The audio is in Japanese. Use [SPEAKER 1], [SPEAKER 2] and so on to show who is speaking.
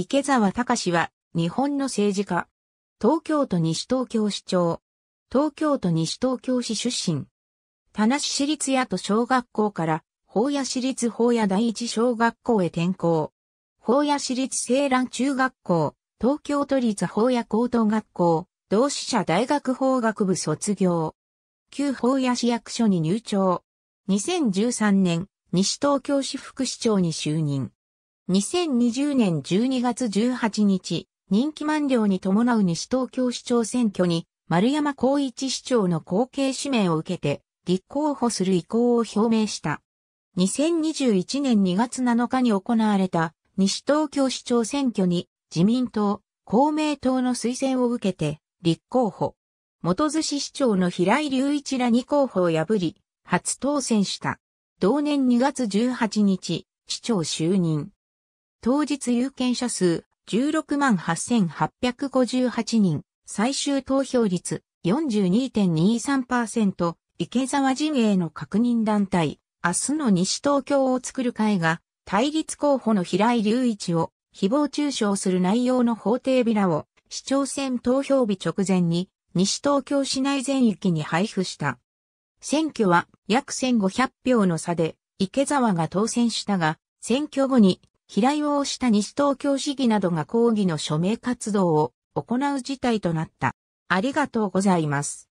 [SPEAKER 1] 池沢隆は、
[SPEAKER 2] 日本の政治家。東京都西東京市長。東京都西東京市出身。田無市立屋戸小学校から、法屋市立法屋第一小学校へ転校。法屋市立青蘭中学校、東京都立法屋高等学校、同志社大学法学部卒業。旧法屋市役所に入庁。2013年、西東京市副市長に就任。2020年12月18日、任期満了に伴う西東京市長選挙に、丸山光一市長の後継指名を受けて、立候補する意向を表明した。2021年2月7日に行われた西東京市長選挙に自民党、公明党の推薦を受けて立候補。元寿司市長の平井隆一ら2候補を破り、初当選した。同年2月18日、市長就任。当日有権者数16万8858人、最終投票率42.23%、池沢陣営の確認団体、明日の西東京を作る会が、対立候補の平井隆一を、誹謗中傷する内容の法廷ビラを、市長選投票日直前に、西東京市内全域に配布した。選挙は約1500票の差で池沢が当選したが、選挙後に平井を押した西東京市議などが抗議の署名活動を行う事態となった。ありがとうございます。